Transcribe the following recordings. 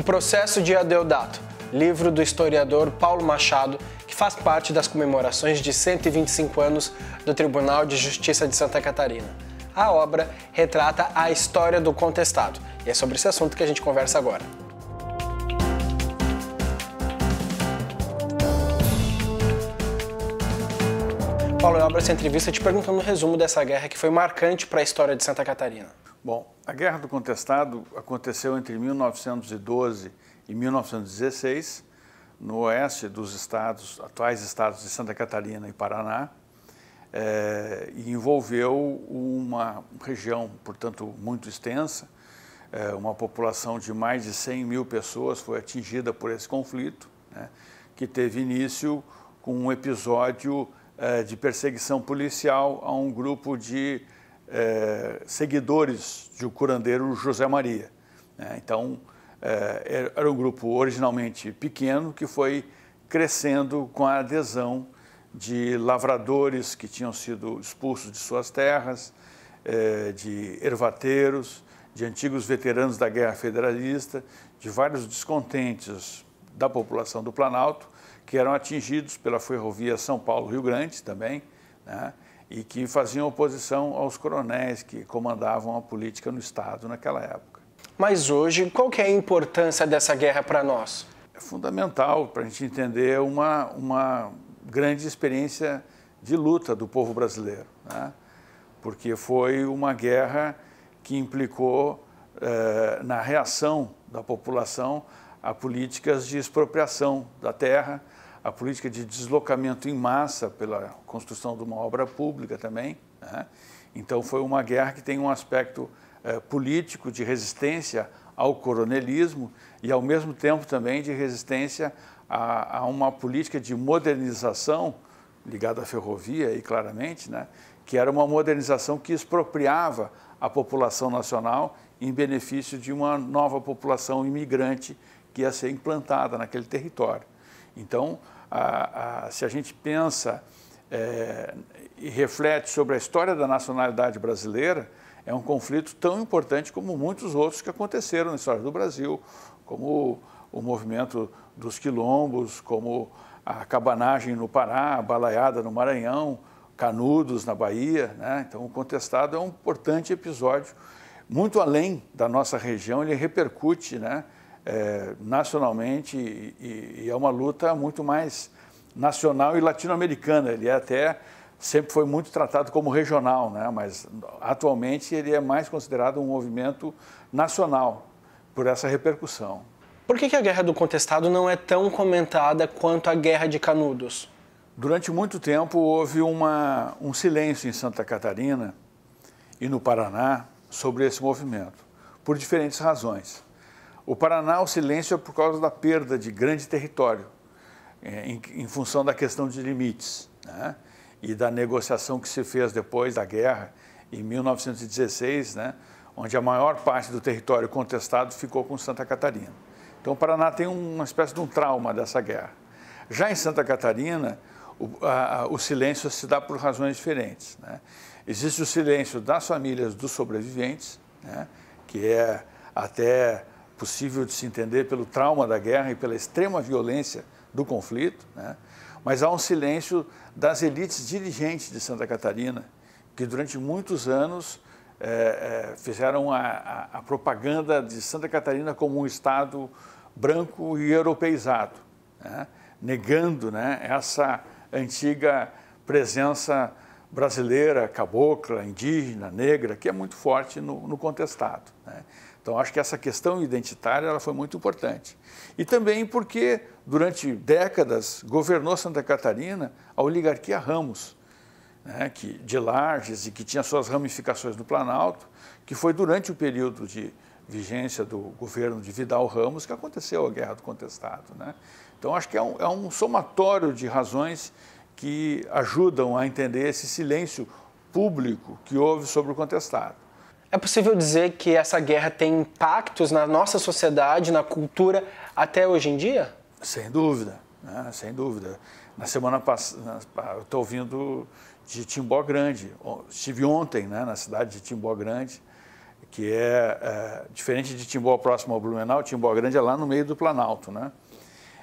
O processo de Adeodato, livro do historiador Paulo Machado, que faz parte das comemorações de 125 anos do Tribunal de Justiça de Santa Catarina. A obra retrata a história do contestado, e é sobre esse assunto que a gente conversa agora. Paulo, eu abro essa entrevista te perguntando um resumo dessa guerra que foi marcante para a história de Santa Catarina. Bom, a Guerra do Contestado aconteceu entre 1912 e 1916, no oeste dos estados, atuais estados de Santa Catarina e Paraná, é, e envolveu uma região, portanto, muito extensa. É, uma população de mais de 100 mil pessoas foi atingida por esse conflito, né, que teve início com um episódio é, de perseguição policial a um grupo de é, seguidores de um curandeiro José Maria. Né? Então, é, er, era um grupo originalmente pequeno que foi crescendo com a adesão de lavradores que tinham sido expulsos de suas terras, é, de ervateiros, de antigos veteranos da Guerra Federalista, de vários descontentes da população do Planalto, que eram atingidos pela ferrovia São Paulo-Rio Grande também, né? e que faziam oposição aos coronéis que comandavam a política no Estado naquela época. Mas hoje, qual que é a importância dessa guerra para nós? É fundamental para a gente entender uma, uma grande experiência de luta do povo brasileiro, né? porque foi uma guerra que implicou eh, na reação da população a políticas de expropriação da terra, a política de deslocamento em massa pela construção de uma obra pública também. Né? Então, foi uma guerra que tem um aspecto eh, político de resistência ao coronelismo e, ao mesmo tempo, também de resistência a, a uma política de modernização ligada à ferrovia, e claramente, né? que era uma modernização que expropriava a população nacional em benefício de uma nova população imigrante que ia ser implantada naquele território. Então, a, a, se a gente pensa é, e reflete sobre a história da nacionalidade brasileira, é um conflito tão importante como muitos outros que aconteceram na história do Brasil, como o, o movimento dos quilombos, como a cabanagem no Pará, a balaiada no Maranhão, Canudos na Bahia. Né? Então, o contestado é um importante episódio. Muito além da nossa região, ele repercute né, é, nacionalmente e, e, é uma luta muito mais nacional e latino-americana. Ele é até sempre foi muito tratado como regional, né? mas atualmente ele é mais considerado um movimento nacional por essa repercussão. Por que, que a Guerra do Contestado não é tão comentada quanto a Guerra de Canudos? Durante muito tempo houve uma, um silêncio em Santa Catarina e no Paraná sobre esse movimento, por diferentes razões. O Paraná, é o silêncio é por causa da perda de grande território, é, em, em função da questão de limites né? e da negociação que se fez depois da guerra, em 1916, né? onde a maior parte do território contestado ficou com Santa Catarina. Então, o Paraná tem uma espécie de um trauma dessa guerra. Já em Santa Catarina, o, a, o silêncio se dá por razões diferentes. Né? Existe o silêncio das famílias dos sobreviventes, né? que é até possível de se entender pelo trauma da guerra e pela extrema violência do conflito, né? mas há um silêncio das elites dirigentes de Santa Catarina, que durante muitos anos é, é, fizeram a, a, a, propaganda de Santa Catarina como um Estado branco e europeizado, né? negando né, essa antiga presença brasileira, cabocla, indígena, negra, que é muito forte no, no contestado. Né? Então, acho que essa questão identitária ela foi muito importante. E também porque, durante décadas, governou Santa Catarina a oligarquia Ramos, né, que, de Lages e que tinha suas ramificações no Planalto, que foi durante o período de vigência do governo de Vidal Ramos que aconteceu a Guerra do Contestado. Né? Então, acho que é um, é um somatório de razões que ajudam a entender esse silêncio público que houve sobre o contestado. É possível dizer que essa guerra tem impactos na nossa sociedade, na cultura, até hoje em dia? Sem dúvida, né? sem dúvida. Na semana passada, eu estou ouvindo de Timbó Grande, estive ontem né, na cidade de Timbó Grande, que é, é, diferente de Timbó próximo ao Blumenau, Timbó Grande é lá no meio do Planalto, né?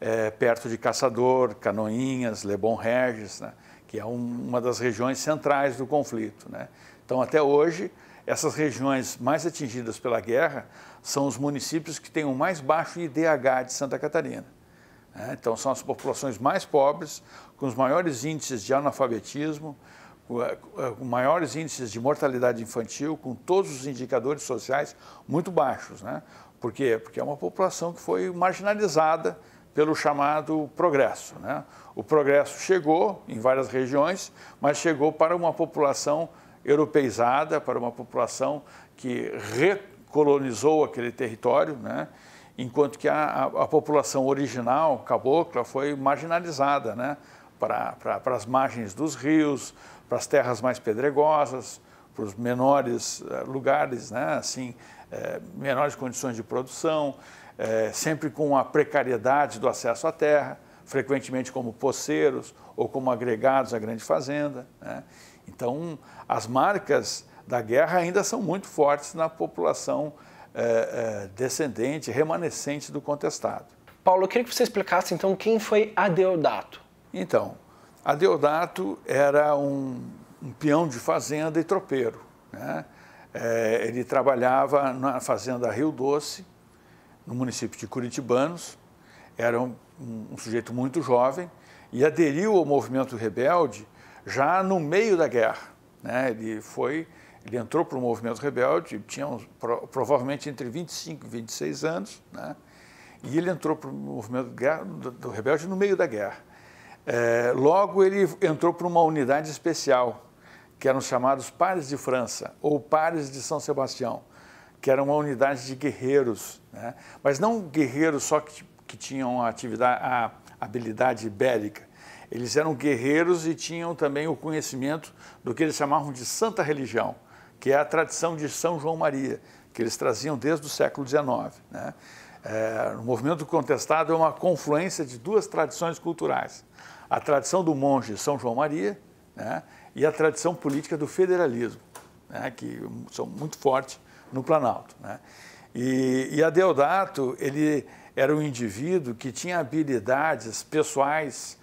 É, perto de Caçador, Canoinhas, Lebon Regis, né? que é um, uma das regiões centrais do conflito. Né? Então, até hoje, essas regiões mais atingidas pela guerra são os municípios que têm o mais baixo IDH de Santa Catarina. Né? Então, são as populações mais pobres, com os maiores índices de analfabetismo, é, é, com maiores índices de mortalidade infantil, com todos os indicadores sociais muito baixos. Né? Por quê? Porque é uma população que foi marginalizada pelo chamado progresso. Né? O progresso chegou em várias regiões, mas chegou para uma população europeizada para uma população que recolonizou aquele território, né? enquanto que a, a, a, população original, cabocla, foi marginalizada né? para, para, para as margens dos rios, para as terras mais pedregosas, para os menores eh, lugares, né? assim, é, menores condições de produção, é, sempre com a precariedade do acesso à terra frequentemente como poceiros ou como agregados à grande fazenda. Né? Então, as marcas da guerra ainda são muito fortes na população eh, eh, descendente, remanescente do contestado. Paulo, eu queria que você explicasse então quem foi Adeodato. Então, Adeodato era um, um peão de fazenda e tropeiro. Né? Eh, ele trabalhava na fazenda Rio Doce, no município de Curitibanos, era um, um sujeito muito jovem e aderiu ao movimento rebelde já no meio da guerra. Né? Ele foi, ele entrou para o movimento rebelde, tinha provavelmente entre 25 e 26 anos, né? e ele entrou para o movimento do, do rebelde no meio da guerra. É, logo ele entrou para uma unidade especial, que eram chamados Pares de França ou Pares de São Sebastião, que era uma unidade de guerreiros, né? mas não guerreiros só que que tinham a, atividade, a habilidade bélica. Eles eram guerreiros e tinham também o conhecimento do que eles chamavam de santa religião, que é a tradição de São João Maria, que eles traziam desde o século XIX. Né? É, o movimento contestado é uma confluência de duas tradições culturais: a tradição do monge São João Maria né? e a tradição política do federalismo, né? que são muito fortes no Planalto. Né. E, e Adeodato ele era um indivíduo que tinha habilidades pessoais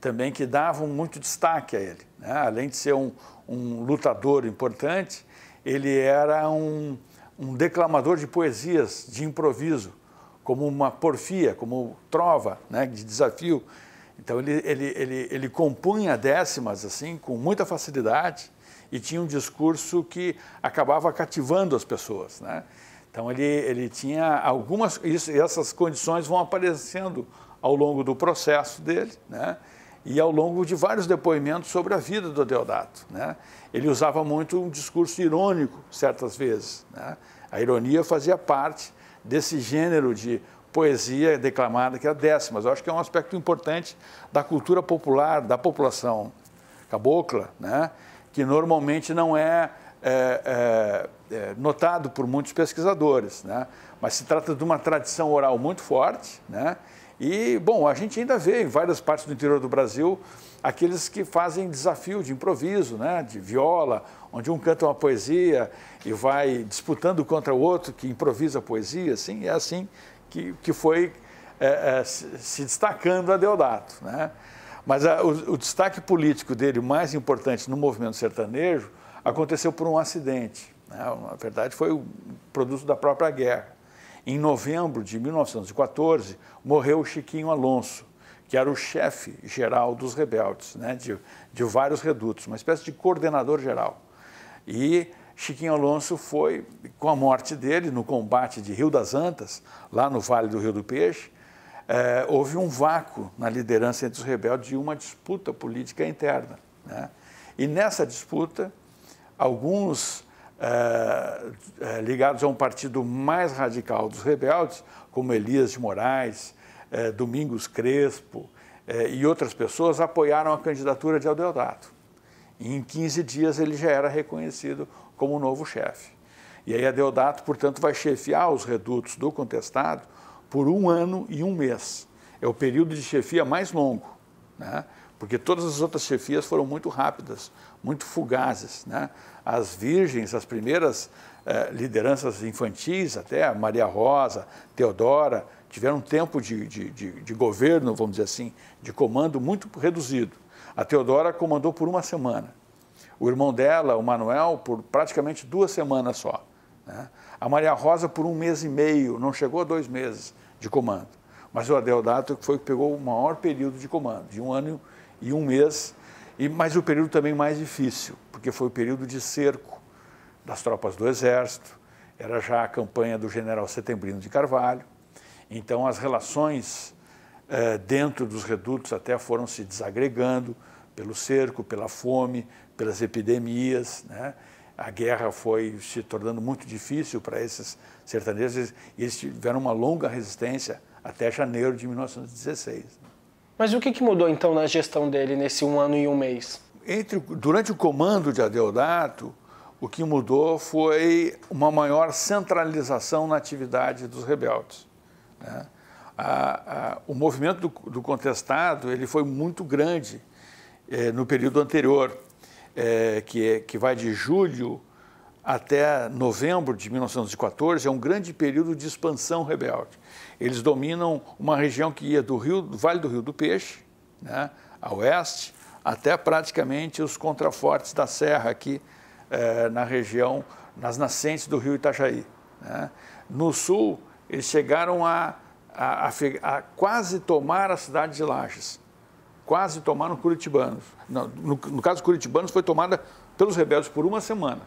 também que davam muito destaque a ele. Né? Além de ser um, um, lutador importante, ele era um, um declamador de poesias de improviso, como uma porfia, como trova né? de desafio. Então ele, ele, ele, ele compunha décimas assim com muita facilidade e tinha um discurso que acabava cativando as pessoas. Né? Então ele, ele tinha algumas, isso, essas condições vão aparecendo ao longo do processo dele, né? E ao longo de vários depoimentos sobre a vida do Deodato, né? Ele usava muito um discurso irônico certas vezes, né? A ironia fazia parte desse gênero de poesia declamada que é a décima. Mas eu acho que é um aspecto importante da cultura popular, da população cabocla, né? Que normalmente não é é, é, é, notado por muitos pesquisadores, né? mas se trata de uma tradição oral muito forte. Né? E, bom, a gente ainda vê em várias partes do interior do Brasil aqueles que fazem desafio de improviso, né? de viola, onde um canta uma poesia e vai disputando contra o outro que improvisa a poesia. Assim, é assim que, que foi é, é, se destacando a Deodato. Né? Mas a, ah, o, o destaque político dele mais importante no movimento sertanejo aconteceu por um acidente. Né? Na verdade, foi o produto da própria guerra. Em novembro de 1914, morreu o Chiquinho Alonso, que era o chefe geral dos rebeldes, né? de, de vários redutos, uma espécie de coordenador geral. E Chiquinho Alonso foi, com a morte dele, no combate de Rio das Antas, lá no Vale do Rio do Peixe, é, houve um vácuo na liderança entre os rebeldes e uma disputa política interna. Né? E nessa disputa, alguns é, ligados a um partido mais radical dos rebeldes, como Elias de Moraes, é, Domingos Crespo é, e outras pessoas, apoiaram a candidatura de Aldeodato. E em 15 dias ele já era reconhecido como o novo chefe. E aí Aldeodato, portanto, vai chefiar os redutos do contestado por um ano e um mês. É o período de chefia mais longo, né? porque todas as outras chefias foram muito rápidas, muito fugazes. Né? As virgens, as primeiras eh, lideranças infantis, até Maria Rosa, Teodora, tiveram um tempo de, de, de, de, governo, vamos dizer assim, de comando muito reduzido. A Teodora comandou por uma semana. O irmão dela, o Manuel, por praticamente duas semanas só. Né? A Maria Rosa por um mês e meio, não chegou a dois meses de comando. Mas o Adeodato foi que pegou o maior período de comando, de um ano e e um mês, e mas o período também mais difícil, porque foi o período de cerco das tropas do Exército, era já a campanha do general Setembrino de Carvalho, então as relações eh, dentro dos redutos até foram se desagregando pelo cerco, pela fome, pelas epidemias, né? a guerra foi se tornando muito difícil para esses sertanejos e eles tiveram uma longa resistência até janeiro de 1916. Mas o que, que mudou então na gestão dele nesse um ano e um mês? Entre, durante o comando de Adeodato, o que mudou foi uma maior centralização na atividade dos rebeldes. Né? A, a, o movimento do, do, contestado ele foi muito grande eh, no período anterior, eh, que, é, que vai de julho até novembro de 1914 é um grande período de expansão rebelde. Eles dominam uma região que ia do, Rio, do Vale do Rio do Peixe, né, a oeste, até praticamente os contrafortes da serra aqui eh, na região, nas nascentes do Rio Itajaí. Né. No sul, eles chegaram a, a, a, a, quase tomar a cidade de Lages, quase tomaram Curitibanos. No, no, no caso, Curitibanos foi tomada pelos rebeldes por uma semana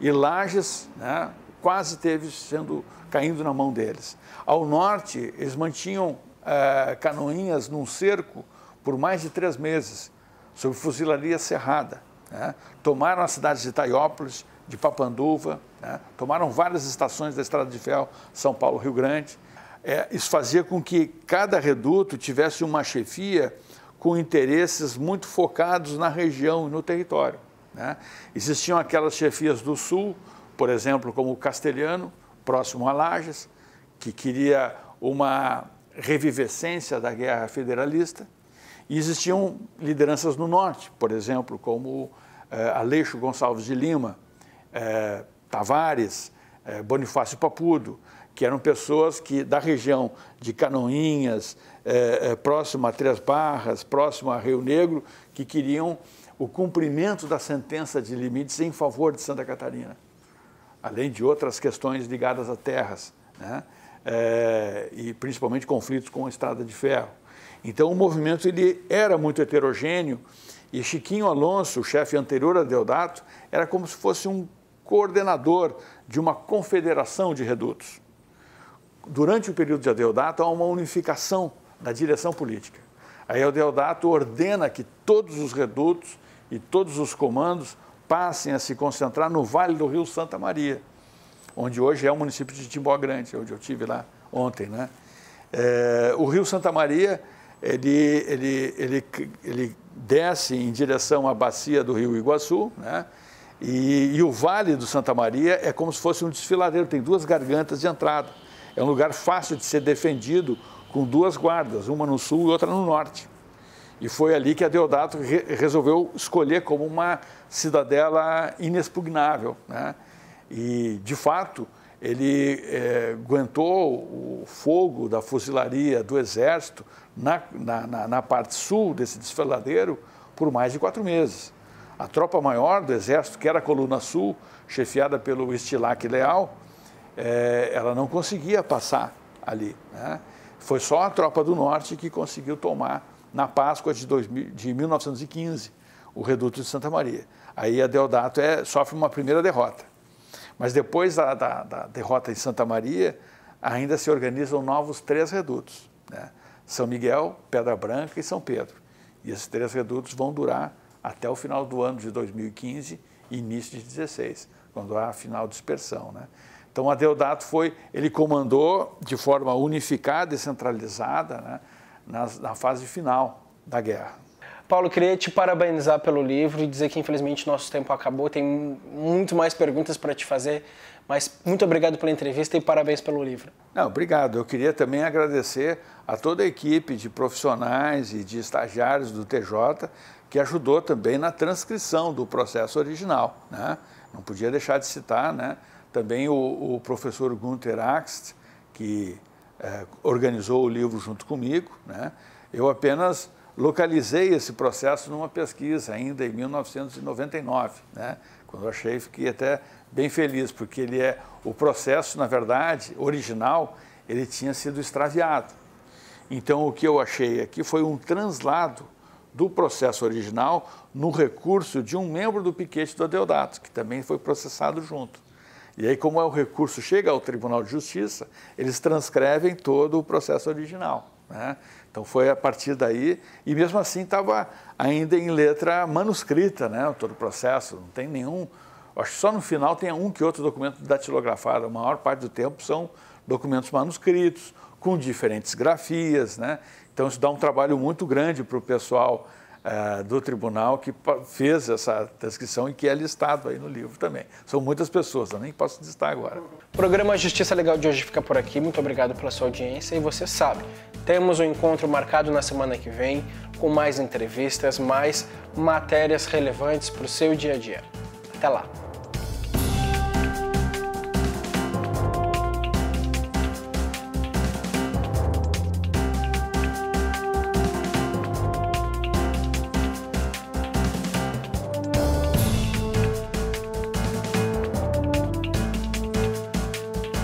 e Lages né, quase teve sendo caindo na mão deles. Ao norte, eles mantinham eh, canoinhas num cerco por mais de três meses, sob fuzilaria cerrada. Né? Tomaram as cidades de Itaiópolis, de Papanduva, né? tomaram várias estações da Estrada de Ferro, São Paulo, Rio Grande. É, isso fazia com que cada reduto tivesse uma chefia com interesses muito focados na região e no território. Né? Existiam aquelas chefias do Sul, por exemplo, como o Castelhano, próximo a Lages, que queria uma revivescência da guerra federalista. E existiam lideranças no Norte, por exemplo, como eh, Aleixo Gonçalves de Lima, eh, Tavares, eh, Bonifácio Papudo, que eram pessoas que da região de Canoinhas, eh, eh próximo a Três Barras, próximo a Rio Negro, que queriam o cumprimento da sentença de limites em favor de Santa Catarina, além de outras questões ligadas a terras, né? É, e principalmente conflitos com a Estrada de Ferro. Então o movimento ele era muito heterogêneo e Chiquinho Alonso, o chefe anterior a Deodato, era como se fosse um coordenador de uma confederação de redutos. Durante o período de Adeodato, há uma unificação da direção política. Aí Adeodato ordena que todos os redutos e todos os comandos passem a se concentrar no Vale do Rio Santa Maria, onde hoje é o município de Timbó Grande, onde eu tive lá ontem. Né? É, o Rio Santa Maria ele, ele, ele, ele desce em direção à bacia do Rio Iguaçu, né? E, e, o Vale do Santa Maria é como se fosse um desfiladeiro, tem duas gargantas de entrada. É um lugar fácil de ser defendido com duas guardas, uma no sul e outra no norte. E foi ali que a Deodato re resolveu escolher como uma cidadela inexpugnável. Né? E, de fato, ele é, aguentou o fogo da fuzilaria do Exército na, na, na parte sul desse desfiladeiro por mais de quatro meses. A tropa maior do Exército, que era a Coluna Sul, chefiada pelo Estilac Leal, é, ela não conseguia passar ali. Né? Foi só a tropa do Norte que conseguiu tomar na Páscoa de, 2000, de 1915, o Reduto de Santa Maria. Aí a Deodato é, sofre uma primeira derrota. Mas depois da, da, da derrota em Santa Maria, ainda se organizam novos três redutos: né? São Miguel, Pedra Branca e São Pedro. E esses três redutos vão durar até o final do ano de 2015 e início de 16, quando há a final dispersão. Né? Então, Deodato foi, ele comandou de forma unificada e centralizada, né? na, na fase final da guerra. Paulo, queria te parabenizar pelo livro e dizer que infelizmente nosso tempo acabou. Tem muito mais perguntas para te fazer, mas muito obrigado pela entrevista e parabéns pelo livro. Não, obrigado. Eu queria também agradecer a toda a equipe de profissionais e de estagiários do TJ que ajudou também na transcrição do processo original. Né? Não podia deixar de citar né? também o, o professor Gunther Axt, que é, organizou o livro junto comigo. Né? Eu apenas localizei esse processo numa pesquisa ainda em 1999, né? quando eu achei, fiquei até bem feliz, porque ele é o processo, na verdade, original, ele tinha sido extraviado. Então, o que eu achei aqui foi um translado do processo original no recurso de um membro do piquete do Adeodato, que também foi processado junto. E aí, como é o recurso chega ao Tribunal de Justiça, eles transcrevem todo o processo original. Né? Então foi a partir daí, e mesmo assim estava ainda em letra manuscrita né, todo o processo, não tem nenhum. Acho que só no final tem um que outro documento datilografado, a maior parte do tempo são documentos manuscritos, com diferentes grafias. Né? Então isso dá um trabalho muito grande para o pessoal é, do tribunal que fez essa transcrição e que é listado aí no livro também. São muitas pessoas, eu nem posso listar agora. O programa Justiça Legal de hoje fica por aqui. Muito obrigado pela sua audiência e você sabe, temos um encontro marcado na semana que vem com mais entrevistas, mais matérias relevantes para o seu dia a dia. Até lá!